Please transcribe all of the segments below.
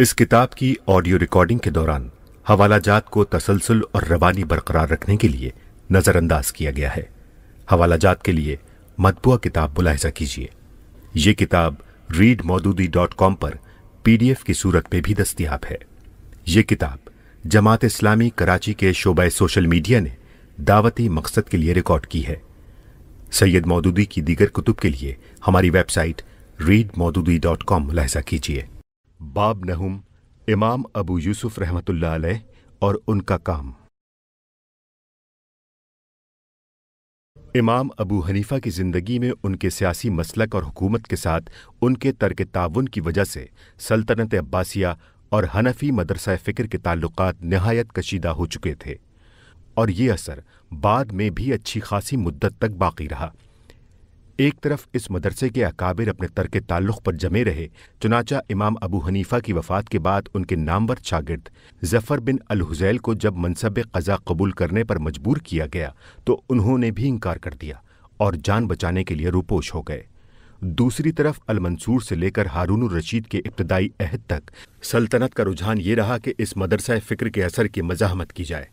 इस किताब की ऑडियो रिकॉर्डिंग के दौरान हवाला जात को तसलसल और रवानी बरकरार रखने के लिए नज़रअंदाज किया गया है हवाला जात के लिए मतबुआ किताब मुलाहजा कीजिए यह किताब रीड मौदूदी डॉट कॉम पर पी डी एफ की सूरत में भी दस्तियाब है ये किताब जमात इस्लामी कराची के शोबा सोशल मीडिया ने दावती मकसद के लिए रिकॉर्ड की है सैयद मौदूदी की दीगर कुतुब के लिए हमारी website read Maududi dot com मुलाहजा कीजिए बाब नहुम इमाम अबू यूसुफ रहमतुल्लाह अलैह और उनका काम इमाम अबू हनीफा की ज़िंदगी में उनके सियासी मसलक और हुकूमत के साथ उनके तर्क ताउन की वजह से सल्तनत अब्बासिया और हनफी मदरसा फ़िक्र के ताल्लुक नहायत कशीदा हो चुके थे और ये असर बाद में भी अच्छी खासी मुद्दत तक बाकी रहा एक तरफ इस मदरसे के अकाबिर अपने तर्क ताल्लुक़ पर जमे रहे चुनाचा इमाम अबू हनीफ़ा की वफ़ात के बाद उनके नामवर शागिर्द जफ़र बिन अलहुज़ैल को जब मनसब कज़ा कबूल करने पर मजबूर किया गया तो उन्होंने भी इनकार कर दिया और जान बचाने के लिए रुपोश हो गए दूसरी तरफ अलमंसूर से लेकर हारून रशीद के इब्तदाई अहद तक सल्तनत का रुझान ये रहा कि इस मदरसा फ़िक्र के असर की मजामत की जाए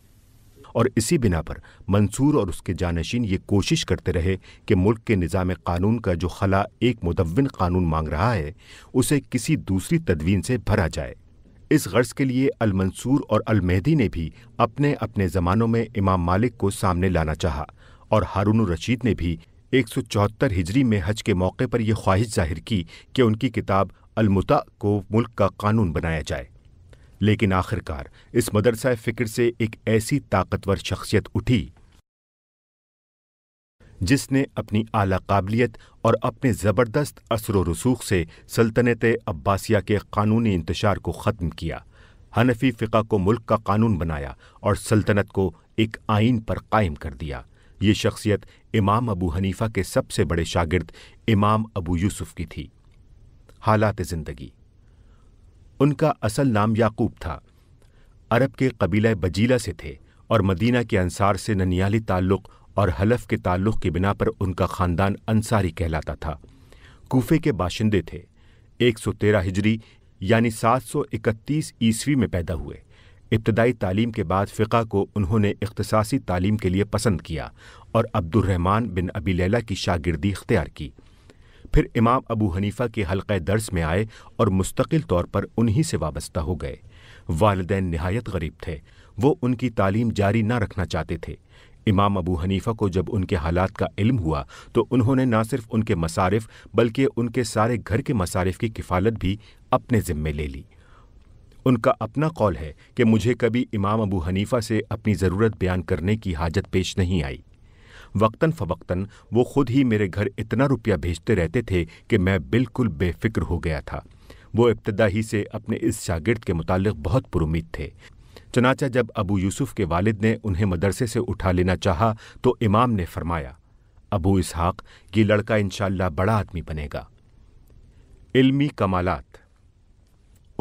और इसी बिना पर मंसूर और उसके जानशीन ये कोशिश करते रहे कि मुल्क के निज़ाम कानून का जो खला एक मुदविन कानून मांग रहा है उसे किसी दूसरी तदवीन से भरा जाए इस गर्ज के लिए अलमंसूर और अलमेहदी ने भी अपने अपने ज़मानों में इमाम मालिक को सामने लाना चाहा और हारून रशीद ने भी एक सौ चौहत्तर हिजरी में हज के मौके पर यह ख्वाहिश जाहिर की कि उनकी किताब अलमुता को मुल्क का कानून बनाया जाए लेकिन आखिरकार इस मदरसा फ़िक्र से एक ऐसी ताकतवर शख्सियत उठी जिसने अपनी आला काबिलियत और अपने ज़बरदस्त असर व रसूख से सल्तनत अब्बासिया के कानूनी इंतशार को ख़त्म किया हनफी फ़िका को मुल्क का कानून बनाया और सल्तनत को एक आइन पर कायम कर दिया ये शख्सियत इमाम अबू हनीफा के सबसे बड़े शागिर्द इमाम अबू यूसुफ की थी हालात ज़िंदगी उनका असल नाम याकूब था अरब के कबीला बजीला से थे और मदीना के अंसार से ननियाली ताल्लुक़ और हलफ के ताल्लुक़ के बिना पर उनका ख़ानदान अंसारी कहलाता था कोफे के बाशिंदे थे 113 हिजरी यानी 731 ईस्वी में पैदा हुए इब्तदाई तालीम के बाद फ़िका को उन्होंने इख्तसासी तालीम के लिए पसंद किया और अब्दुलरहमान बिन अबी लैला की शागिर्दी इख्तियार की फिर इमाम अबू हनीफा के हल्क़ दर्स में आए और मुस्तकिल तौर पर उन्हीं से वाबस्ता हो गए वालदेन नहायत गरीब थे वो उनकी तालीम जारी ना रखना चाहते थे इमाम अबू हनीफा को जब उनके हालात का इल्म हुआ तो उन्होंने ना सिर्फ उनके मसारिफ बल्कि उनके सारे घर के मसारिफ की किफ़ालत भी अपने ज़िम्मे ले ली उनका अपना कौल है कि मुझे कभी इमाम अबू हनीफा से अपनी ज़रूरत बयान करने की हाजत पेश नहीं आई वक्ता फवक्ता वो खुद ही मेरे घर इतना रुपया भेजते रहते थे कि मैं बिल्कुल बेफिक्र हो गया था वो इब्तदा ही से अपने इस शागिर्द के मुतालिक बहुत पुरुद थे चनाचा जब अबू यूसुफ के वालिद ने उन्हें मदरसे से उठा लेना चाहा तो इमाम ने फरमाया अबू इसहाक ये लड़का इनशाला बड़ा आदमी बनेगा इल्मी कमालात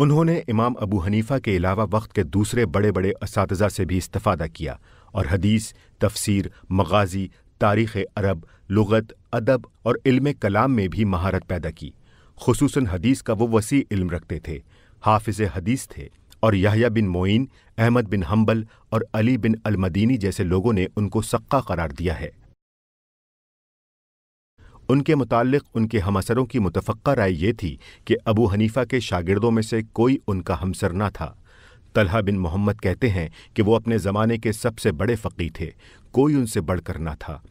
उन्होंने इमाम अबू हनीफा के अलावा वक्त के दूसरे बड़े बड़े इस से भी इस्तफ़ादा किया और हदीस तफसीर मगाजी तारीख़ अरब लगत अदब और इल्म कलाम में भी महारत पैदा की खसूस हदीस का वो वसी इल्म रखते थे हाफिज हदीस थे और Yahya bin Moin Ahmad bin Hanbal और अली बिन अलमदीनी जैसे लोगों ने उनको सक्का करार दिया है उनके मुतल उनके हमसरों की मुतफ़ा राय ये थी कि अबू हनीफ़ा के शागिर्दों में से कोई उनका हमसर न था तलहा बिन मोहम्मद कहते हैं कि वो अपने ज़माने के सबसे बड़े फकीर थे कोई उनसे बढ़कर ना था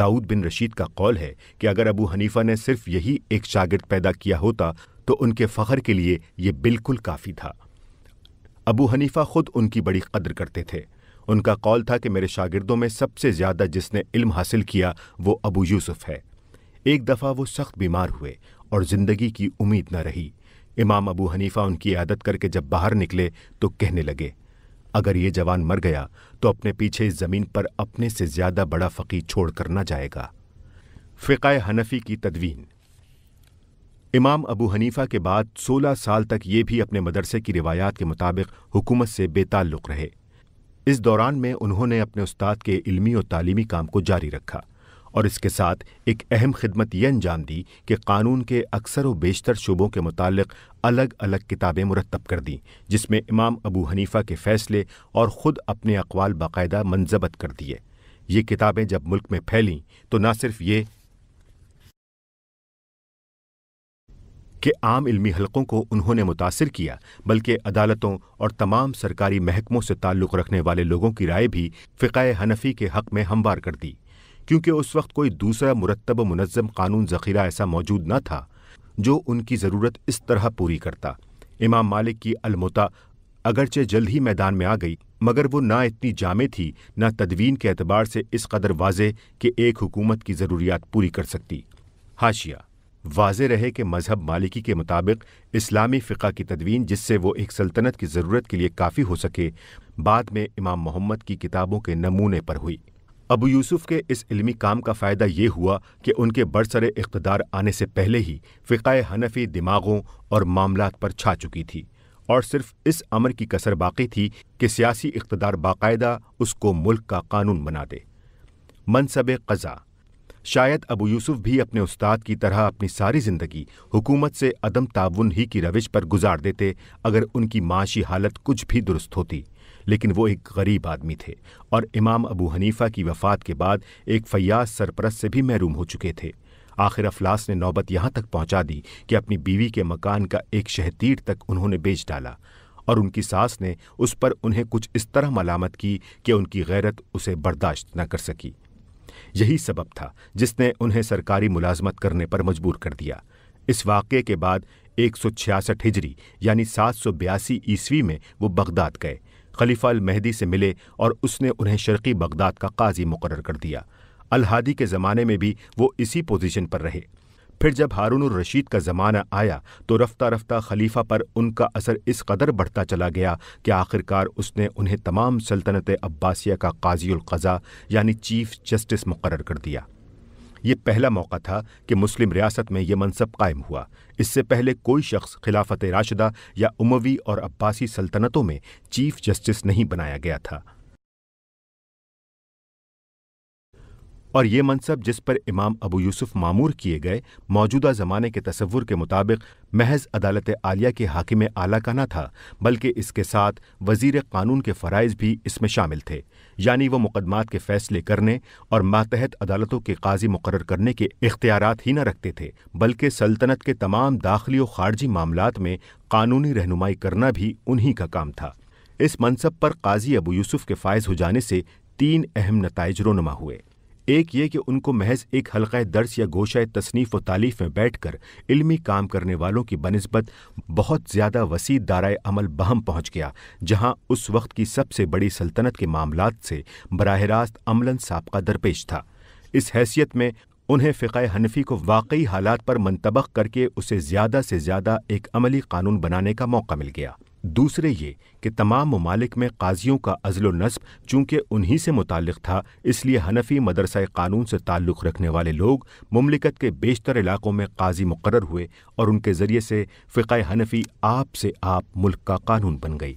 दाऊद बिन रशीद का कौल है कि अगर अबू हनीफा ने सिर्फ यही एक शागिर्द पैदा किया होता तो उनके फ़खर के लिए ये बिल्कुल काफ़ी था अबू हनीफा खुद उनकी बड़ी कदर करते थे उनका कौल था कि मेरे शागिर्दों में सबसे ज़्यादा जिसने इल्म हासिल किया वो अबू यूसुफ है एक दफ़ा वो सख्त बीमार हुए और ज़िंदगी की उम्मीद न रही इमाम अबू हनीफा उनकी आदत करके जब बाहर निकले तो कहने लगे अगर ये जवान मर गया तो अपने पीछे इस ज़मीन पर अपने से ज़्यादा बड़ा फ़कीर छोड़ कर ना जाएगा फ़िकाय हनफी की तदवीन इमाम अबू हनीफा के बाद 16 साल तक ये भी अपने मदरसे की रिवायात के मुताबिक हुकूमत से बेताल्लुक़ रहे इस दौरान में उन्होंने अपने उस्ताद के इल्मी और तालीमी काम को जारी रखा और इसके साथ एक अहम खिदमत ये अंजाम दी कि कानून के अक्सर व बेशतर शुबों के मुतालिक अलग अलग किताबें मुरतब कर दीं जिसमें इमाम अबू हनीफ़ा के फ़ैसले और ख़ुद अपने अकवाल बाकायदा मनजबत कर दिए ये किताबें जब मुल्क में फैलीं तो ना सिर्फ ये कि आम इल्मी हलकों को उन्होंने मुतासर किया बल्कि अदालतों और तमाम सरकारी महकमों से ताल्लुक़ रखने वाले लोगों की राय भी फ़िकाय हनफी के हक़ में हमवार कर दी क्योंकि उस वक्त कोई दूसरा मुरतब मुनज़म कानून ज़ख़ीरा ऐसा मौजूद न था जो उनकी ज़रूरत इस तरह पूरी करता इमाम मालिक की अलमता अगरचे जल्द ही मैदान में आ गई मगर वो ना इतनी जामे थी ना तदवीन के अतबार से इस कदर वाज कि एक हुकूमत की ज़रूरियात पूरी कर सकती हाशिया वाज रहे कि मजहब मालिकी के मुताबिक इस्लामी फ़िका की तदवीन जिससे वो एक सल्तनत की ज़रूरत के लिए काफ़ी हो सके बाद में इमाम मोहम्मद की किताबों के नमूने पर हुई अबू यूसुफ के इस इल्मी काम का फ़ायदा ये हुआ कि उनके बरसर इकतदार आने से पहले ही फ़िकाय हनफी दिमागों और मामला पर छा चुकी थी और सिर्फ इस अमर की कसर बाकी थी कि सियासी इकतदार बाकायदा उसको मुल्क का कानून बना दे मनसब कज़ा शायद अबू यूसुफ भी अपने उस्ताद की तरह अपनी सारी ज़िंदगी हुकूमत से अदम ताउन ही की रविश पर गुजार देते अगर उनकी माशी हालत कुछ भी दुरुस्त होती लेकिन वो एक गरीब आदमी थे और इमाम अबू हनीफा की वफ़ात के बाद एक फयाज सरपरस्त से भी महरूम हो चुके थे आखिर अफलास ने नौबत यहां तक पहुँचा दी कि अपनी बीवी के मकान का एक शहतीर तक उन्होंने बेच डाला और उनकी सास ने उस पर उन्हें कुछ इस तरह मलामत की कि उनकी गैरत उसे बर्दाश्त न कर सकी यही सबब था जिसने उन्हें सरकारी मुलाजमत करने पर मजबूर कर दिया इस वाक़े के बाद एक सौ छियासठ हिजरी यानी सात सौ बयासी ईस्वी में वो बगदाद गए खलीफा महदी से मिले और उसने उन्हें शर्की बगदाद का काजी मुकर कर दिया अलहादी के ज़माने में भी वो इसी पोजीशन पर रहे फिर जब हारून रशीद का ज़माना आया तो रफ्ता रफ्ता खलीफा पर उनका असर इस कदर बढ़ता चला गया कि आखिरकार उसने उन्हें तमाम सल्तनत अब्बासिया का काजीकज़ा यानी चीफ जस्टिस मुकर कर दिया ये पहला मौका था कि मुस्लिम रियासत में यह मनसब कायम हुआ इससे पहले कोई शख्स खिलाफत राशदा या उमवी और अब्बासी सल्तनतों में चीफ जस्टिस नहीं बनाया गया था और ये मनसब जिस पर इमाम अबू यूसुफ मामूर किए गए मौजूदा ज़माने के तस्वुर के मुताबिक महज अदालत आलिया के हाकिम आला का न था बल्कि इसके साथ वजीर कानून के फ़रज़ भी इसमें शामिल थे यानी वह मुकदमात के फैसले करने और मातहत अदालतों के काजी मुकर करने के इख्तियार ही न रखते थे बल्कि सल्तनत के तमाम दाखिली और खारजी मामला में कानूनी रहनुमाई करना भी उन्हीं का काम था इस मनसब पर काजी अबू यूसुफ के फायज हो जाने से तीन अहम नतज रोनमा हुए एक ये कि उनको महज एक हल्का दर्स या गोशा तसनीफ व तालीफ में बैठ कर इलमी काम करने वालों की बनस्बत बहुत ज़्यादा वसी दायरा अमल बहम पहुंच गया जहाँ उस वक्त की सबसे बड़ी सल्तनत के मामला से बरह रास्त अमला सबका दरपेश था इस हैसियत में उन्हें फ़िका हनफी को वाकई हालात पर मनतबक करके उसे ज़्यादा से ज़्यादा एक अमली कानून बनाने का मौका मिल गया दूसरे ये कि तमाम ममालिक में काजियों का अजल नस्ब चूंकि उन्हीं से मुतक़ था इसलिए हनफी मदरसा कानून से ताल्लुक़ रखने वाले लोग ममलिकत के बेशतर इलाक़ों में काजी मुकर हुए और उनके ज़रिए से फ़िका हनफी आप से आप मुल्क का कानून बन गई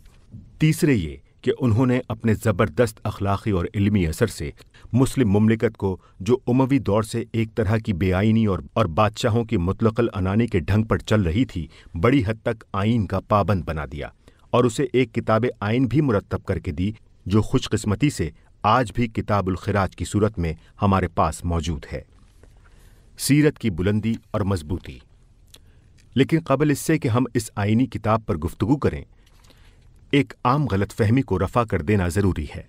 तीसरे ये कि उन्होंने अपने ज़बरदस्त अखलाक़ी और इलमी असर से मुस्लिम ममलिकत को जो उमवी दौर से एक तरह की बेआईनी और और बादशाहों की मुतलकल अनानी के ढंग पर चल रही थी बड़ी हद तक आइन का पाबंद बना दिया और उसे एक किताब आइन भी मुरतब करके दी जो खुशकस्मती से आज भी किताब ख़राज की सूरत में हमारे पास मौजूद है सीरत की बुलंदी और मजबूती लेकिन कबल इससे कि हम इस आइनी किताब पर गुफ्तु करें एक आम गलत फहमी को रफा कर देना ज़रूरी है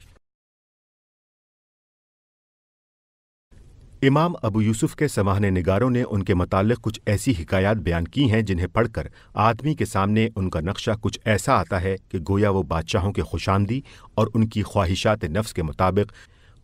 इमाम अबू यूसुफ के समाहने निगारों ने उनके मतलब कुछ ऐसी हिकायत बयान की हैं जिन्हें पढ़कर आदमी के सामने उनका नक्शा कुछ ऐसा आता है कि गोया वो बादशाहों के खुशामदी और उनकी ख्वाहिशात नफ्स के मुताबिक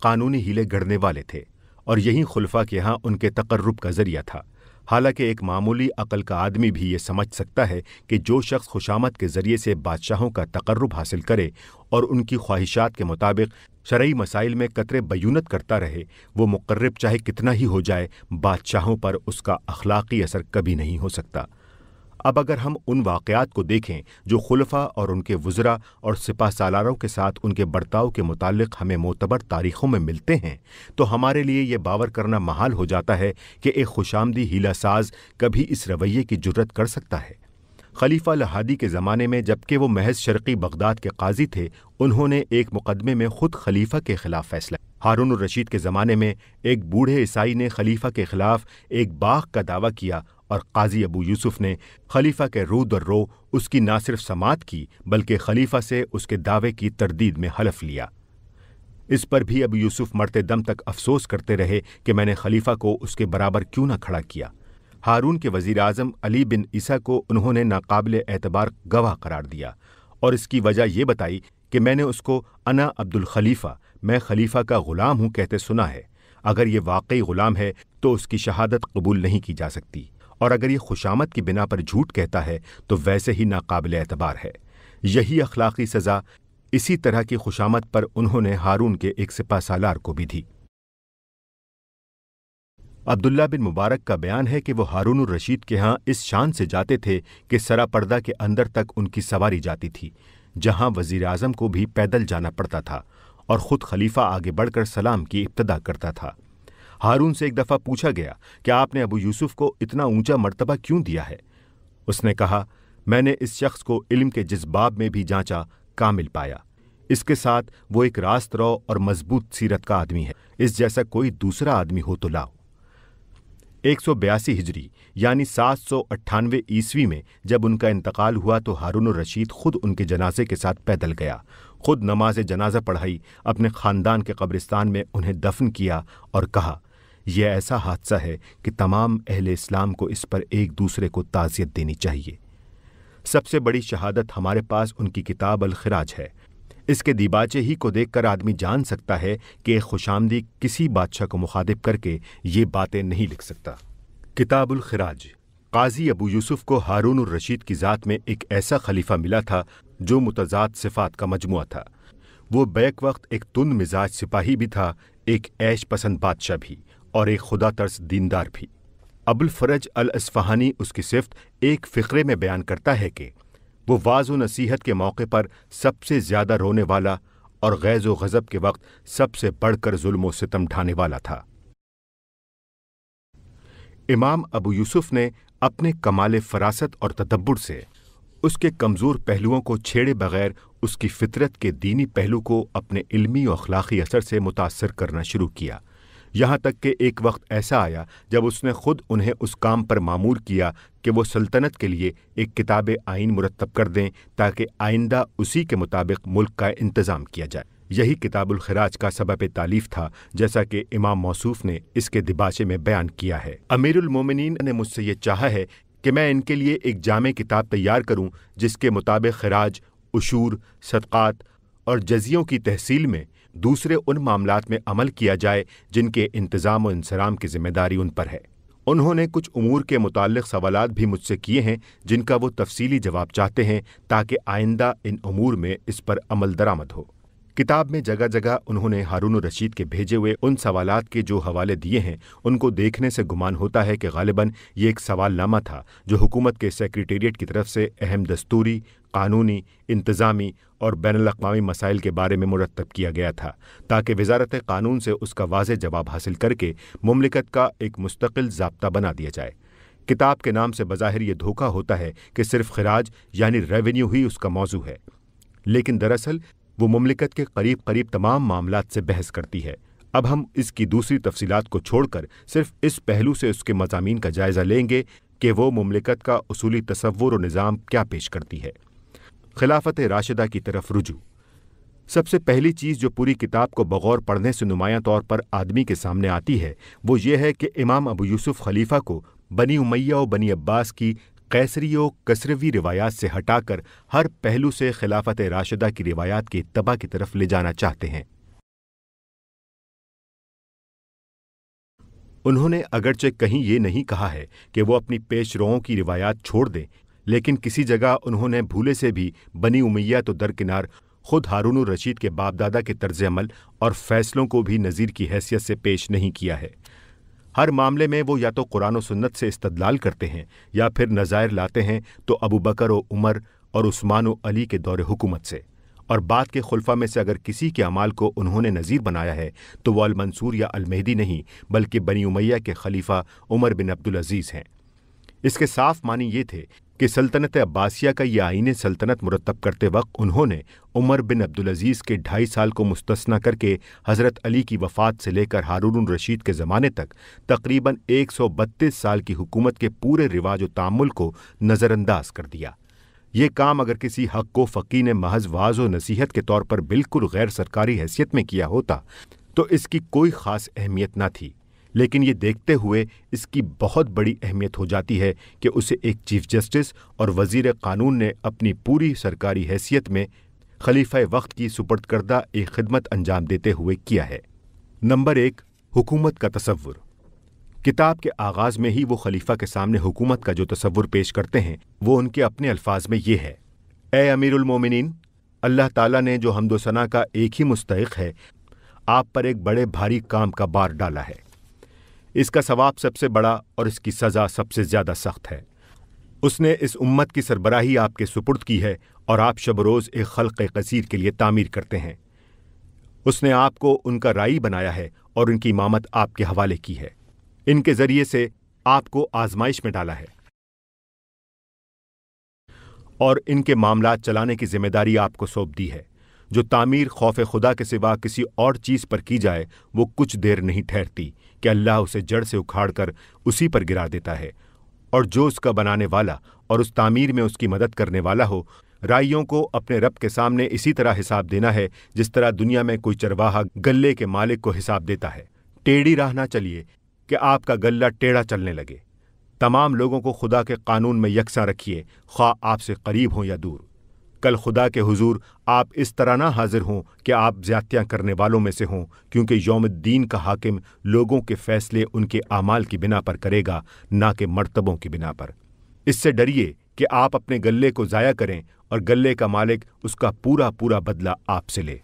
कानूनी हीले गढ़ने वाले थे और यही खुलफा के यहाँ उनके तकर्रब का जरिया था हालांकि एक मामूली अकल का आदमी भी ये समझ सकता है कि जो शख्स खुशामद के ज़रिए से बादशाहों का तकर्रब हासिल करे और उनकी ख्वाहिशात के मुताबिक शरई मसाइल में कतरे बयूनत करता रहे वो मुकर्रब चाहे कितना ही हो जाए बादशाहों पर उसका अखलाकी असर कभी नहीं हो सकता अब अगर हम उन वाक़ात को देखें जो खुलफा और उनके वज़रा और सिपा सालारों के साथ उनके बर्ताव के मुतालिक हमें मोतबर तारीख़ों में मिलते हैं तो हमारे लिए ये बावर करना महाल हो जाता है कि एक खुशामदी हीला साज कभी इस रवैये की जरूरत कर सकता है खलीफा लहादी के ज़माने में जबकि वो महज शर्की बगदाद के काजी थे उन्होंने एक मुकदमे में खुद खलीफा के खिलाफ फैसला हारून रशीद के ज़माने में एक बूढ़े ईसाई ने खलीफा के खिलाफ एक बाघ का दावा किया और काजी अबू यूसुफ ने खलीफा के रू दर रो उसकी ना सिर्फ समात की बल्कि खलीफा से उसके दावे की तरदीद में हलफ लिया इस पर भी अबू यूसुफ मरते दम तक अफसोस करते रहे कि मैंने खलीफा को उसके बराबर क्यों ना खड़ा किया हारून के वजीर अजम अली बिन ईसा को उन्होंने नाकबिल एतबार गवाह करार दिया और इसकी वजह यह बताई कि मैंने उसको अना अब्दुल खलीफा मैं खलीफा का ग़ुलाम हूं कहते सुना है अगर ये वाकई ग़ुलाम है तो उसकी शहादत कबूल नहीं की जा सकती और अगर ये खुशामत की बिना पर झूठ कहता है तो वैसे ही नाकबिल एतबार है यही अखलाकी सज़ा इसी तरह की खुशामत पर उन्होंने हारून के एक सिपा सालार को भी दी अब्दुल्ला बिन मुबारक का बयान है कि वो हारून रशीद के यहाँ इस शान से जाते थे कि सरापर्दा के अंदर तक उनकी सवारी जाती थी जहाँ वजीर अजम को भी पैदल जाना पड़ता था और ख़ुद खलीफा आगे बढ़कर सलाम की इब्तदा करता था हारून से एक दफ़ा पूछा गया कि आपने अबू यूसुफ को इतना ऊंचा मर्तबा क्यों दिया है उसने कहा मैंने इस शख्स को इल्म के जज्बाब में भी जांचा कामिल पाया इसके साथ वो एक रास्त रो और मजबूत सीरत का आदमी है इस जैसा कोई दूसरा आदमी हो तो लाओ एक हिजरी यानी सात सौ अट्ठानवे ईस्वी में जब उनका इंतकाल हुआ तो हारून रशीद खुद उनके जनाजे के साथ पैदल गया खुद नमाज जनाजा पढ़ाई अपने ख़ानदान के कब्रिस्तान में उन्हें दफन किया और कहा यह ऐसा हादसा है कि तमाम अहल इस्लाम को इस पर एक दूसरे को ताज़ियत देनी चाहिए सबसे बड़ी शहादत हमारे पास उनकी किताब अलखराज है इसके दीबाचे ही को देखकर आदमी जान सकता है कि खुशामदी किसी बादशाह को मुखातिब करके ये बातें नहीं लिख सकता किताबुल खराज काजी अबू यूसुफ को हारून रशीद की ज़ात में एक ऐसा खलीफा मिला था जो मुतजाद सिफात का मजमू था वो बैक वक्त एक तुन मिजाज सिपाही भी था एक ऐश पसंद बादशाह भी और एक खुदा तर्स दीनदार भी अबुल फरज अल उसकी सिफत एक फ़िक्रे में बयान करता है कि वो वाज नसीहत के मौके पर सबसे ज़्यादा रोने वाला और गैज़ गज़ब के वक्त सबसे बढ़कर जुल्म सितम ढाने वाला था इमाम अबू यूसुफ ने अपने कमाल फरासत और तदब्बर से उसके कमज़ोर पहलुओं को छेड़े बगैर उसकी फितरत के दीनी पहलू को अपने इल्मी और अखलाक़ी असर से मुतासर करना शुरू किया यहाँ तक कि एक वक्त ऐसा आया जब उसने खुद उन्हें उस काम पर मामूर किया कि वो सल्तनत के लिए एक किताब आइन मुरतब कर दें ताकि आइंदा उसी के मुताबिक मुल्क का इंतज़ाम किया जाए यही किताबुल खराज का सबब तालीफ था जैसा कि इमाम मौसूफ ने इसके दिबाशे में बयान किया है अमीरुल मोमिनीन ने मुझसे ये चाहा है कि मैं इनके लिए एक जाम किताब तैयार करूं जिसके मुताबिक खराज उशूर सदक़ात और जजियों की तहसील में दूसरे उन मामला में अमल किया जाए जिनके इंतज़ाम व इंसराम की जिम्मेदारी उन पर है उन्होंने कुछ उमूर के मुतल सवाल भी मुझसे किए हैं जिनका वो तफसीली जवाब चाहते हैं ताकि आइंदा इन अमूर में इस पर अमल दरामद हो किताब में जगह जगह उन्होंने हारून रशीद के भेजे हुए उन सवाल के जो हवाले दिए हैं उनको देखने से गुमान होता है कि गालिबा ये एक सवालनामा था जो हुकूमत के सेक्रेटेरिएट की तरफ से अहम दस्तूरी कानूनी इंतज़ामी और बैन अवी मसाइल के बारे में मुरतब किया गया था ताकि वजारत कानून से उसका वाज जवाब हासिल करके ममलिकत का एक मुस्तकिल जबता बना दिया जाए किताब के नाम से बज़ाहिर यह धोखा होता है कि सिर्फ खराज यानी रेवेन्यू ही उसका मौजू है लेकिन दरअसल वो ममलिकत के करीब करीब तमाम मामला से बहस करती है अब हम इसकी दूसरी तफसीत को छोड़कर सिर्फ इस पहलू से उसके मजामी का जायज़ा लेंगे कि वो ममलिकत का असूली तस्वुर और निज़ाम क्या पेश करती है खिलाफत राशिदा की तरफ रुजू सबसे पहली चीज़ जो पूरी किताब को बगौर पढ़ने से नुमाया तौर पर आदमी के सामने आती है वो ये है कि इमाम अबू यूसुफ खलीफा को बनी उमैया और बनी अब्बास की कैसरियो कसरवी रिवायात से हटाकर हर पहलू से खिलाफत राशिदा की रिवायात की तबाह की तरफ ले जाना चाहते हैं उन्होंने अगरचे कहीं ये नहीं कहा है कि वो अपनी पेशरों की रिवायात छोड़ दें लेकिन किसी जगह उन्होंने भूले से भी बनी उमैया तो दरकिनार खुद हारून रशीद के बाप दादा के तर्ज अमल और फैसलों को भी नज़ीर की हैसियत से पेश नहीं किया है हर मामले में वो या तो कुरान सुन्नत से इस्तदलाल करते हैं या फिर नज़ायर लाते हैं तो अबू बकर व उमर और उस्मान व अली के दौर हुकूमत से और बाद के खुलफा में से अगर किसी के अमाल को उन्होंने नज़ीर बनाया है तो वह अलमंसूर या अलमेहदी नहीं बल्कि बनी उमैया के खलीफा उमर बिन अब्दुल अजीज़ हैं इसके साफ मानी ये थे कि सल्तनत अब्बासिया का यह आइन सल्तनत मुरतब करते वक्त उन्होंने उमर बिन अब्दुलज़ीज़ के ढाई साल को मुस्तना करके हज़रत अली की वफ़ात से लेकर हारून रशीद के ज़माने तक तकरीबन एक सौ बत्तीस साल की हुकूमत के पूरे रिवाज व तामुल को नज़रअंदाज कर दिया ये काम अगर किसी हक को फ़की ने महज वाज व नसीहत के तौर पर बिल्कुल गैर सरकारी हैसियत में किया होता तो इसकी कोई ख़ास अहमियत न थी लेकिन ये देखते हुए इसकी बहुत बड़ी अहमियत हो जाती है कि उसे एक चीफ जस्टिस और वजीर कानून ने अपनी पूरी सरकारी हैसियत में खलीफा वक्त की सुपर्द करदा एक खिदमत अंजाम देते हुए किया है नंबर एक हुकूमत का तस्वुर किताब के आगाज़ में ही वो खलीफा के सामने हुकूमत का जो तस्वुर पेश करते हैं वो उनके अपने अल्फाज में ये है ए अमीरमोमिन अल्लाह ताला ने जो हमदोसना का एक ही मुस्तक है आप पर एक बड़े भारी काम का बार डाला है इसका सवाब सबसे बड़ा और इसकी सज़ा सबसे ज़्यादा सख्त है उसने इस उम्मत की सरबराही आपके सुपुर्द की है और आप शब रोज़ एक खल़ कसीर के लिए तामीर करते हैं उसने आपको उनका राई बनाया है और उनकी इमामत आपके हवाले की है इनके ज़रिए से आपको आजमाइश में डाला है और इनके मामला चलाने की जिम्मेदारी आपको सौंप दी है जो तामीर खौफ खुदा के सिवा किसी और चीज़ पर की जाए वो कुछ देर नहीं ठहरती कि अल्लाह उसे जड़ से उखाड़ कर उसी पर गिरा देता है और जो उसका बनाने वाला और उस तामीर में उसकी मदद करने वाला हो राइयों को अपने रब के सामने इसी तरह हिसाब देना है जिस तरह दुनिया में कोई चरवाहा गले के मालिक को हिसाब देता है टेढ़ी राह ना चलिए कि आपका गला टेढ़ा चलने लगे तमाम लोगों को खुदा के कानून में यकसा रखिए ख्वा आपसे करीब हों या दूर कल खुदा के हुजूर आप इस तरह ना हाजिर हों कि आप ज्यादतियाँ करने वालों में से हों क्योंकि योम दीन का हाकिम लोगों के फैसले उनके अमाल की बिना पर करेगा ना कि मर्तबों की बिना पर इससे डरिए कि आप अपने गले को ज़ाया करें और गले का मालिक उसका पूरा पूरा बदला आपसे ले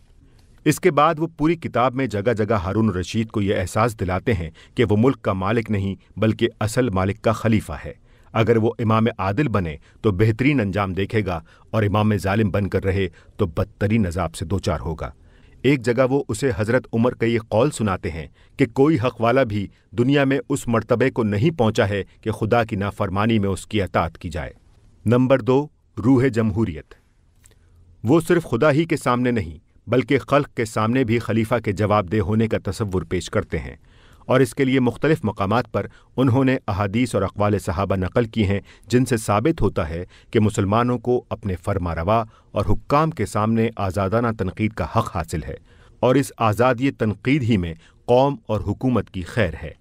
इसके बाद वो पूरी किताब में जगह जगह हारून रशीद को यह एहसास दिलाते हैं कि वो मुल्क का मालिक नहीं बल्कि असल मालिक का खलीफा है अगर वो इमाम आदिल बने तो बेहतरीन अंजाम देखेगा और इमाम जालिम बनकर रहे तो बदतरीन अजाब से दो चार होगा एक जगह वो उसे हज़रत उमर का ये कौल सुनाते हैं कि कोई हक वाला भी दुनिया में उस मर्तबे को नहीं पहुंचा है कि खुदा की नाफरमानी में उसकी अतात की जाए नंबर दो रूह जमहूरियत वो सिर्फ खुदा ही के सामने नहीं बल्कि खल्क के सामने भी खलीफा के जवाबदेह होने का तस्वुर पेश करते हैं और इसके लिए मुख्तलिफ़ मकाम पर उन्होंने अहादीस और अकवाल सहाबा नकल की हैं जिनसे साबित होता है कि मुसलमानों को अपने फरमा रवा और हुक्म के सामने आज़ादाना तनकीद का हक़ हासिल है और इस आज़ादी तनकीद ही में कौम और हुकूमत की खैर है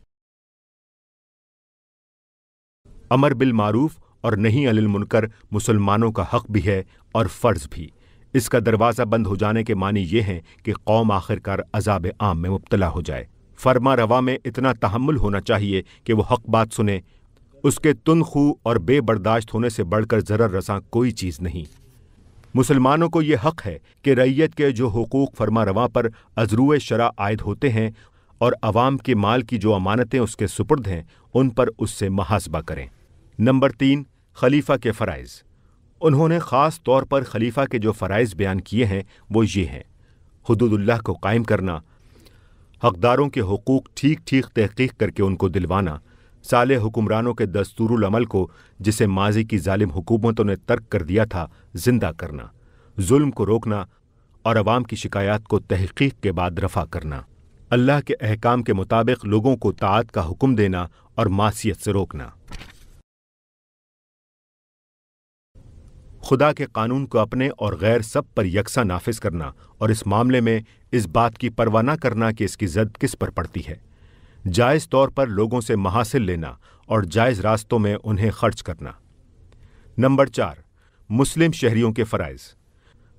अमर बिल मारूफ और नहीं अलिल मुनकर मुसलमानों का हक भी है और फ़र्ज भी इसका दरवाज़ा बंद हो जाने के मानी ये हैं कि कौम आखिरकार अजाब आम में मुबतला हो जाए फरमा रवा में इतना तहमुल होना चाहिए कि वह हक बात सुने उसके तुनखू और बेबर्दाश्त होने से बढ़कर ज़रर रसा कोई चीज़ नहीं मुसलमानों को ये हक है कि रैयत के जो हकूक़ फरमा रवा पर अजरू शरा आयद होते हैं और अवाम के माल की जो अमानतें उसके सुपुर्द हैं उन पर उससे मुहासबा करें नंबर तीन खलीफा के फ़रज़ उन्होंने ख़ास तौर पर खलीफा के जो फ़रज़ बयान किए हैं वो ये हैं हदूदुल्लाह को कायम करना हकदारों के हकूक़ ठीक ठीक तहकीक करके उनको दिलवाना साले हुक्मरानों के दस्तूरमल को जिसे माजी की ालिम हुकूमतों ने तर्क कर दिया था जिंदा करना जुल्म को रोकना और अवाम की शिकायत को तहकीक के बाद रफा करना अल्लाह के अहकाम के मुताबिक लोगों को तात का हुक्म देना और मासीत से रोकना खुदा के कानून को अपने और गैर सब पर यकसा नाफिज करना और इस मामले में इस बात की परवाह न करना कि इसकी जद किस पर पड़ती है जायज़ तौर पर लोगों से महासिल लेना और जायज़ रास्तों में उन्हें खर्च करना नंबर चार मुस्लिम शहरियों के फ़रज़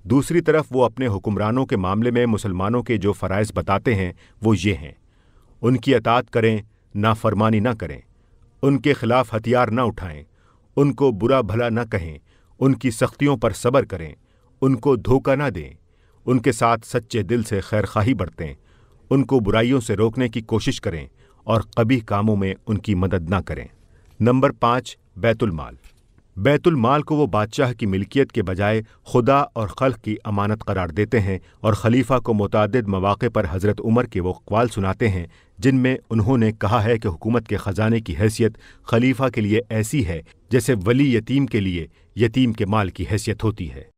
दूसरी तरफ वो अपने हुक्मरानों के मामले में मुसलमानों के जो फ़रज़ बताते हैं वो ये हैं उनकी अतात करें नाफरमानी ना करें उनके खिलाफ हथियार ना उठाएं उनको बुरा भला ना कहें उनकी सख्तियों पर सब्र करें उनको धोखा ना दें उनके साथ सच्चे दिल से खैर खाही बरतें उनको बुराइयों से रोकने की कोशिश करें और कभी कामों में उनकी मदद ना करें नंबर पाँच बैतुलमाल बैतुल माल को वो बादशाह की मिल्कियत के बजाय खुदा और खल्क की अमानत करार देते हैं और खलीफा को मुतद मौाक़े पर हज़रत उमर के वो अकवाल सुनाते हैं जिनमें उन्होंने कहा है कि हुकूमत के ख़जाने की हैसियत खलीफा के लिए ऐसी है जैसे वली यतीम के लिए यतीम के माल की हैसियत होती है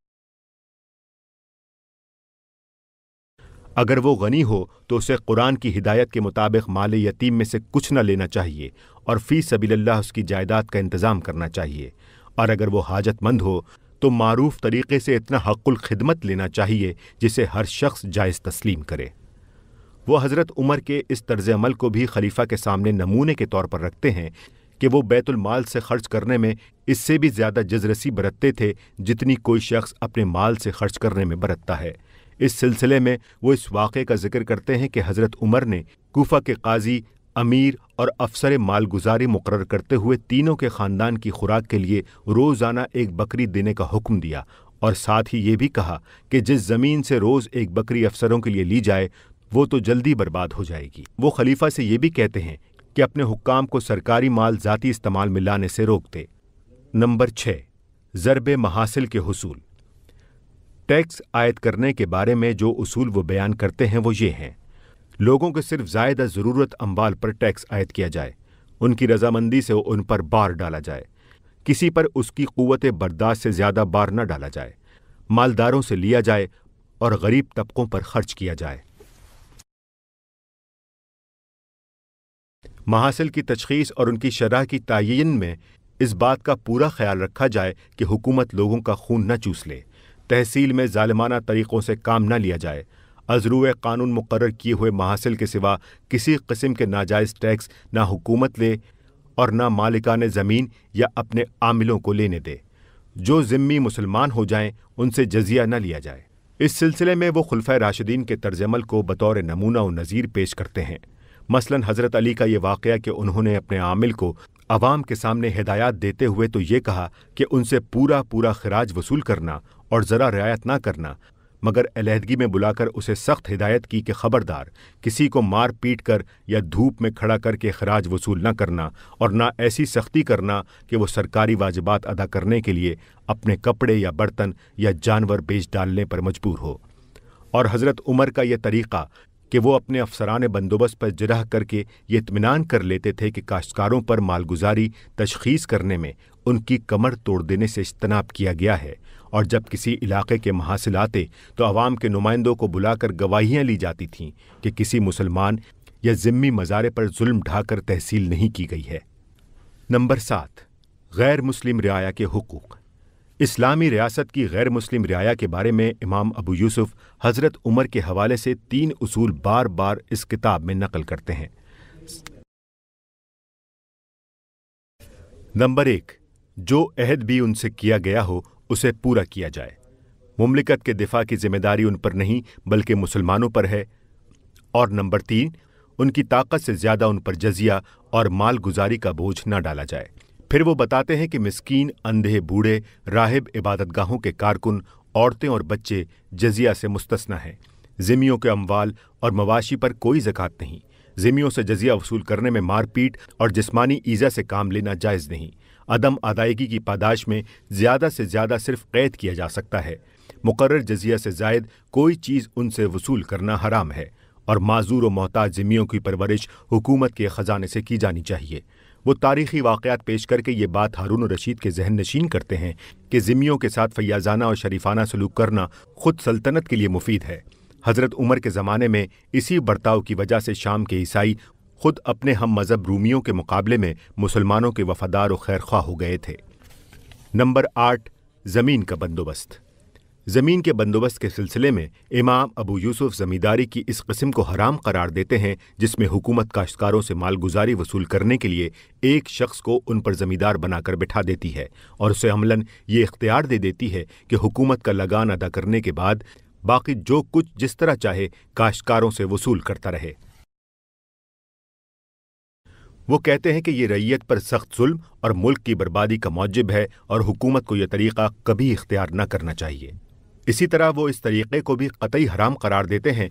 अगर वो गनी हो तो उसे कुरान की हिदायत के मुताबिक माल यतीम में से कुछ न लेना चाहिए और फ़ी सबील्ला उसकी जायदाद का इंतज़ाम करना चाहिए और अगर वो हाजतमंद हो तो मारूफ तरीके से इतना हकुल खिदमत लेना चाहिए जिसे हर शख्स जायज़ तस्लीम करे वो हज़रत उमर के इस तर्ज अमल को भी खलीफा के सामने नमूने के तौर पर रखते हैं कि वो बैतुलमाल से खर्च करने में इससे भी ज़्यादा जजरसी बरतते थे जितनी कोई शख्स अपने माल से खर्च करने में बरतता है इस सिलसिले में वो इस वाक़े का जिक्र करते हैं कि हज़रत उमर ने कोफा के काजी अमीर और अफसर मालगुजारी मुकर करते हुए तीनों के ख़ानदान की खुराक के लिए रोज़ाना एक बकरी देने का हुक्म दिया और साथ ही ये भी कहा कि जिस ज़मीन से रोज़ एक बकरी अफसरों के लिए ली जाए वो तो जल्दी बर्बाद हो जाएगी वो खलीफा से ये भी कहते हैं कि अपने हुक्काम को सरकारी माल ज़ाती इस्तेमाल में लाने से रोक दे नंबर छः ज़रब महासिल के हसूल टैक्स आयद करने के बारे में जो उसूल वो बयान करते हैं वो ये हैं लोगों के सिर्फ जायदा ज़रूरत अम्बाल पर टैक्स आयद किया जाए उनकी रजामंदी से उन पर बार डाला जाए किसी पर उसकी क़वत बर्दाश्त से ज़्यादा बार न डाला जाए मालदारों से लिया जाए और गरीब तबकों पर खर्च किया जाए महासिल की तशखीस और उनकी शरह की तयन में इस बात का पूरा ख्याल रखा जाए कि हुकूमत लोगों का खून न चूस ले तहसील में जालमाना तरीक़ों से काम न लिया जाए अजरू कानून मुकर किए हुए महासिल के सिवा किसी कस्म के नाजायज़ टैक्स ना हुकूमत ले और ना मालिकान ज़मीन या अपने आमिलों को लेने दे जो ज़िम्मी मुसलमान हो जाएं उनसे जजिया न लिया जाए इस सिलसिले में वो खुलफ़ राशिदीन के तर्जमल को बतौर नमूना व नज़ीर पेश करते हैं मसलन हज़रत अली का ये वाक़ कि उन्होंने अपने आमिल को अवाम के सामने हिदायत देते हुए तो ये कहा कि उनसे पूरा पूरा खराज वसूल करना और ज़रा रियायत ना करना मगर अलहदगी में बुलाकर उसे सख्त हिदायत की कि खबरदार किसी को मार पीट कर या धूप में खड़ा करके खराज वसूल न करना और ना ऐसी सख्ती करना कि वो सरकारी वाजबात अदा करने के लिए अपने कपड़े या बर्तन या जानवर बेच डालने पर मजबूर हो और हज़रत उमर का यह तरीक़ा कि वो अपने अफसरान बंदोबस्त पर जरह करके ये इतमान कर लेते थे कि काश्तकारों पर मालगुजारी तशखीस करने में उनकी कमर तोड़ देने से इज्तनाब किया गया है और जब किसी इलाके के महासिल आते तो आवाम के नुमाइंदों को बुलाकर गवाहियां ली जाती थीं कि किसी मुसलमान या जिम्मी मज़ारे पर जुल्म ढाकर तहसील नहीं की गई है नंबर सात गैर मुस्लिम रियाया के हकूक़ इस्लामी रियासत की गैर मुस्लिम रियाया के बारे में इमाम अबू यूसुफ हज़रत उमर के हवाले से तीन उसूल बार बार इस किताब में नकल करते हैं नंबर एक जो अहद भी उनसे किया गया हो उसे पूरा किया जाए मुमलिकत के दिफा की जिम्मेदारी उन पर नहीं बल्कि मुसलमानों पर है और नंबर तीन उनकी ताकत से ज्यादा उन पर जजिया और मालगुजारी का बोझ न डाला जाए फिर वो बताते हैं कि मिस्कीन अंधे बूढ़े राहिब इबादतगाहों के कारकुन औरतें और बच्चे जजिया से मुस्तना हैं जिमियों के अमवाल और मवाशी पर कोई जक़ात नहीं जिमियों से जजिया वसूल करने में मारपीट और जिस्मानी ईजा से काम लेना जायज़ नहीं अदम अदायगी की पादाश में ज़्यादा से ज़्यादा सिर्फ कैद किया जा सकता है मुकर जजिया से जायद कोई चीज़ उनसे वसूल करना हराम है और माजूर व मोहताज जमियों की परवरिश हुकूमत के ख़जाने से की जानी चाहिए वो तारीखी वाक़ात पेश करके ये बात हारून रशीद के जहन नशीन करते हैं कि ज़िमियों के साथ फैयाजाना और शरीफाना सलूक करना खुद सल्तनत के लिए मुफीद है हज़रत उमर के ज़माने में इसी बर्ताव की वजह से शाम के ईसाई खुद अपने हम मज़हब रूमियों के मुकाबले में मुसलमानों के वफादार और खैर हो गए थे नंबर आठ ज़मीन का बंदोबस्त ज़मीन के बंदोबस्त के सिलसिले में इमाम अबू यूसुफ ज़मींदारी की इस कस्म को हराम करार देते हैं जिसमें हुकूमत काश्तकारों से मालगुजारी वसूल करने के लिए एक शख्स को उन पर ज़मींदार बनाकर बिठा देती है और उसे अमलन ये इख्तियार दे देती है कि हुकूमत का लगान अदा करने के बाद बाकी जो कुछ जिस तरह चाहे काश्तकारों से वसूल करता रहे वो कहते हैं कि ये रैयत पर सख्त जुल्म और मुल्क की बर्बादी का मौजब है और हुकूमत को यह तरीक़ा कभी इख्तियार न करना चाहिए इसी तरह वो इस तरीक़े को भी कतई हराम करार देते हैं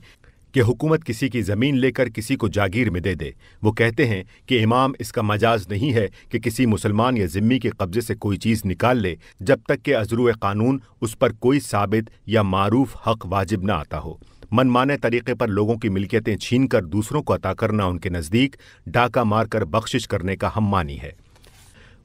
कि हुकूमत किसी की ज़मीन लेकर किसी को जागीर में दे दे वो कहते हैं कि इमाम इसका मजाज नहीं है कि किसी मुसलमान या ज़िम्मी के कब्ज़े से कोई चीज़ निकाल ले जब तक कि अजरू क़ानून उस पर कोई साबित या मारूफ हक वाजिब न आता हो मनमाने तरीके पर लोगों की छीन छीनकर दूसरों को अता करना उनके नज़दीक डाका मारकर बख्शिश करने का हम मानी है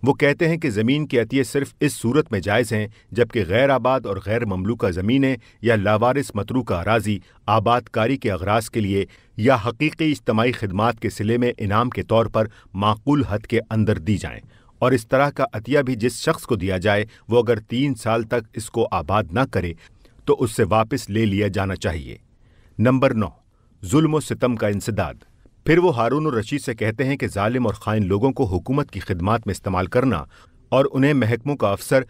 वो कहते हैं कि ज़मीन के अतिये सिर्फ इस सूरत में जायज़ हैं जबकि गैर आबाद और गैर ममलूका ज़मीनें या लावारिस का अराजी आबादकारी के अगराज के लिए या हकीकी इज्तमाही खदमात के सिले में इनाम के तौर पर माकूल हद के अंदर दी जाएँ और इस तरह का अतिया भी जिस शख्स को दिया जाए वो अगर तीन साल तक इसको आबाद ना करे तो उससे वापस ले लिया जाना चाहिए नंबर नौ जुल्म सितम का इंसदाद फिर वो हारून और रशीद से कहते हैं कि जालिम और खाइन लोगों को हुकूमत की खिदमत में इस्तेमाल करना और उन्हें महकमों का अफसर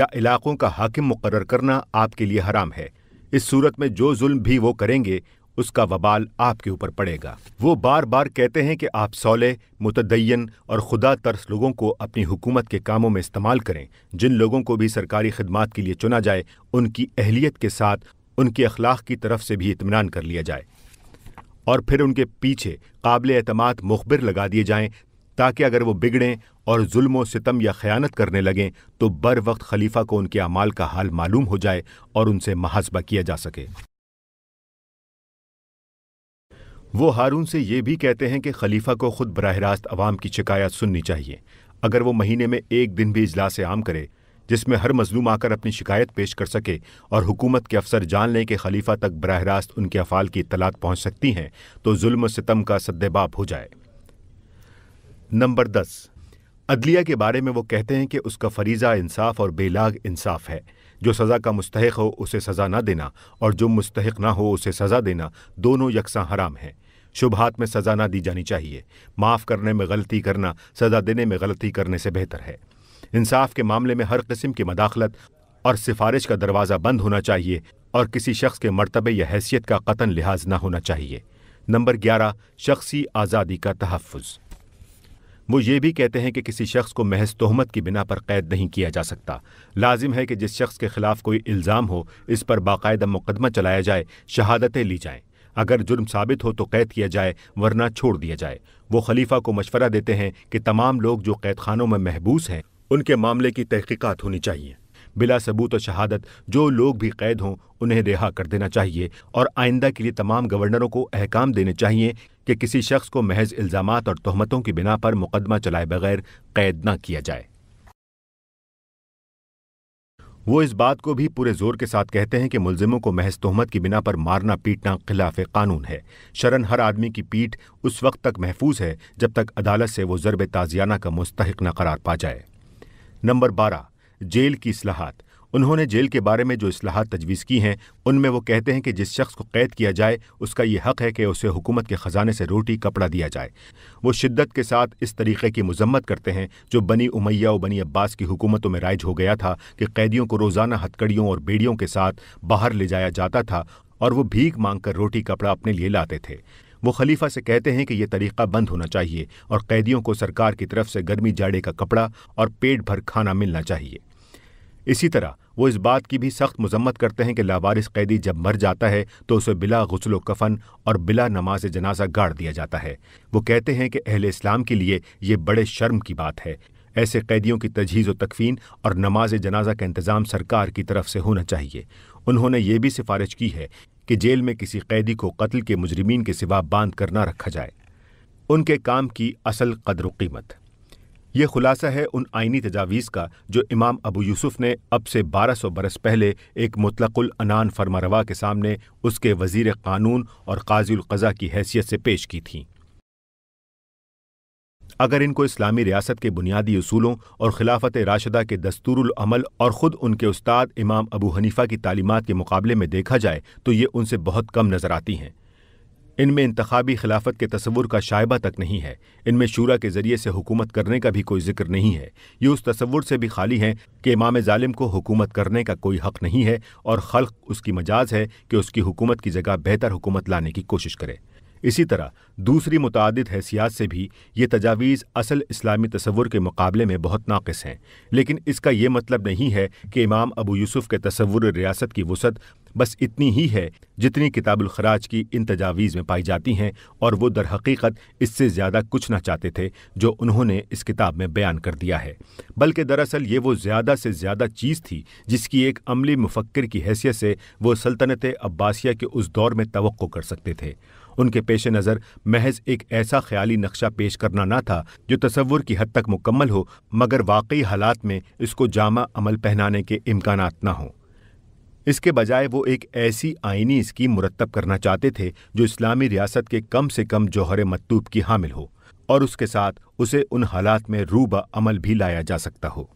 या इलाकों का हाकिम मुकर करना आपके लिए हराम है इस सूरत में जो जुल्म भी वो करेंगे उसका वबाल आपके ऊपर पड़ेगा वो बार बार कहते हैं कि आप सौले मुतदयन और खुदा तर्स लोगों को अपनी हुकूमत के कामों में इस्तेमाल करें जिन लोगों को भी सरकारी खदमात के लिए चुना जाए उनकी अहलियत के साथ उनके अखलाक की तरफ से भी इतमान कर लिया जाए और फिर उनके पीछे काबिल अतमाद मुखबिर लगा दिए जाएं ताकि अगर वो बिगड़ें और जुल्म सितम या ख़यानत करने लगें तो बर वक्त खलीफा को उनके अमाल का हाल मालूम हो जाए और उनसे महाजबा किया जा सके वो हारून से ये भी कहते हैं कि खलीफा को खुद बरह रास्त अवाम की शिकायत सुननी चाहिए अगर वो महीने में एक दिन भी इजलास आम करे जिसमें हर मजलूम आकर अपनी शिकायत पेश कर सके और हुकूमत के अफसर जान लें कि खलीफा तक बरह रास्त उनके अफाल की इतलात पहुँच सकती हैं तो जुल्म सितम का सद्देबाप हो जाए नंबर दस अदलिया के बारे में वो कहते हैं कि उसका फरीज़ा इंसाफ और बेलाग इंसाफ है जो सज़ा का मुस्तक हो उसे सज़ा ना देना और जो मुस्तक ना हो उसे सज़ा देना दोनों यकसा हराम हैं शुभहात में सज़ा ना दी जानी चाहिए माफ़ करने में गलती करना सज़ा देने में गलती करने से बेहतर है इंसाफ के मामले में हर किस्म की मदाखलत और सिफारिश का दरवाज़ा बंद होना चाहिए और किसी शख्स के मरतबे या हैसियत का कतन लिहाज न होना चाहिए नंबर ग्यारह शख्सी आज़ादी का तहफ़ वो ये भी कहते हैं कि किसी शख्स को महज तहमत की बिना पर कैद नहीं किया जा सकता लाजिम है कि जिस शख्स के खिलाफ कोई इल्ज़ाम हो इस पर बाकायदा मुकदमा चलाया जाए शहादतें ली जाएं अगर जुर्म साबित हो तो कैद किया जाए वरना छोड़ दिया जाए वो खलीफा को मशवरा देते हैं कि तमाम लोग जो कैद खानों में महबूस हैं उनके मामले की तहकीकात होनी चाहिए बिला सबूत और शहादत जो लोग भी कैद हों उन्हें रिहा कर देना चाहिए और आइंदा के लिए तमाम गवर्नरों को अहकाम देने चाहिए कि किसी शख्स को महज इल्ज़ाम और तहमतों की बिना पर मुकदमा चलाए बगैर कैद न किया जाए वो इस बात को भी पूरे जोर के साथ कहते हैं कि मुलजिमों को महज तहमत की बिना पर मारना पीटना खिलाफ कानून है शरण हर आदमी की पीठ उस वक्त तक महफूज है जब तक अदालत से वो ज़रब ताजियाना का मुस्तक न करार पा जाए नंबर बारह जेल की असलाहत उन्होंने जेल के बारे में जो असलाहत तजवीज़ की हैं उनमें वो कहते हैं कि जिस शख्स को कैद किया जाए उसका ये हक है कि उसे हुकूमत के ख़जाने से रोटी कपड़ा दिया जाए वो शिद्दत के साथ इस तरीक़े की मजम्मत करते हैं जो बनी उमैया और बनी अब्बास की हुकूमतों में राइज हो गया था कि कैदियों को रोज़ाना हथकड़ियों और बेड़ियों के साथ बाहर ले जाया जाता था और वो भीख मांग रोटी कपड़ा अपने लिए लाते थे वो खलीफा से कहते हैं कि यह तरीका बंद होना चाहिए और कैदियों को सरकार की तरफ से गर्मी जाड़े का कपड़ा और पेट भर खाना मिलना चाहिए इसी तरह वो इस बात की भी सख्त मजम्मत करते हैं कि लावारिस कैदी जब मर जाता है तो उसे बिला गसलो कफन और बिला नमाज जनाजा गाड़ दिया जाता है वो कहते हैं कि अहल इस्लाम के लिए यह बड़े शर्म की बात है ऐसे कैदियों की तजहीज़ व तकफीन और नमाज जनाजा का इंतज़ाम सरकार की तरफ से होना चाहिए उन्होंने ये भी सिफारिश की है कि जेल में किसी कैदी को कत्ल के मुजरिमीन के सिवा बांध कर ना रखा जाए उनके काम की असल कदर कीमत ये खुलासा है उन आइनी तजावीज़ का जो इमाम अबू यूसुफ ने अब से 1200 बरस पहले एक मुतलकुल अनान फरमारवा के सामने उसके वजीर कानून और कज़ा की हैसियत से पेश की थीं अगर इनको इस्लामी रियासत के बुनियादी असूलों और खिलाफत राशदा के दस्तूरमल और ख़ुद उनके उस्ताद इमाम अबू हनीफ़ा की तालीमत के मुकाबले में देखा जाए तो ये उनसे बहुत कम नज़र आती हैं इनमें इंतबी खिलाफत के तस्वुर का शायबा तक नहीं है इनमें शूरा के जरिए से हुकूमत करने का भी कोई जिक्र नहीं है ये उस तस्वुर से भी खाली हैं कि इमाम ालिम को हुकूमत करने का कोई हक नहीं है और खल़ उसकी मजाज है कि उसकी हुकूमत की जगह बेहतर हुकूमत लाने की कोशिश करे इसी तरह दूसरी मुतद हैसियात से भी ये तजावीज़ असल इस्लामी तस्वुर के मुकाबले में बहुत नाकस हैं लेकिन इसका ये मतलब नहीं है कि इमाम अबू यूसुफ़ के तस्वुर रियासत की वसत बस इतनी ही है जितनी किताबुलखराज की इन तजावीज़ में पाई जाती हैं और वो दरहकीकत इससे ज़्यादा कुछ ना चाहते थे जो उन्होंने इस किताब में बयान कर दिया है बल्कि दरअसल ये वो ज़्यादा से ज़्यादा चीज़ थी जिसकी एक अमली मुफक्र की हैसियत से वो सल्तनत अब्बासिया के उस दौर में तो कर सकते थे उनके पेश नज़र महज एक ऐसा ख्याली नक्शा पेश करना ना था जो तस्वुर की हद तक मुकम्मल हो मगर वाकई हालात में इसको जामा अमल पहनाने के इम्कान ना हों इसके बजाय वो एक ऐसी आइनी स्कीम मुरतब करना चाहते थे जो इस्लामी रियासत के कम से कम जौहर मतूब की हामिल हो और उसके साथ उसे उन हालात में रूबा अमल भी लाया जा सकता हो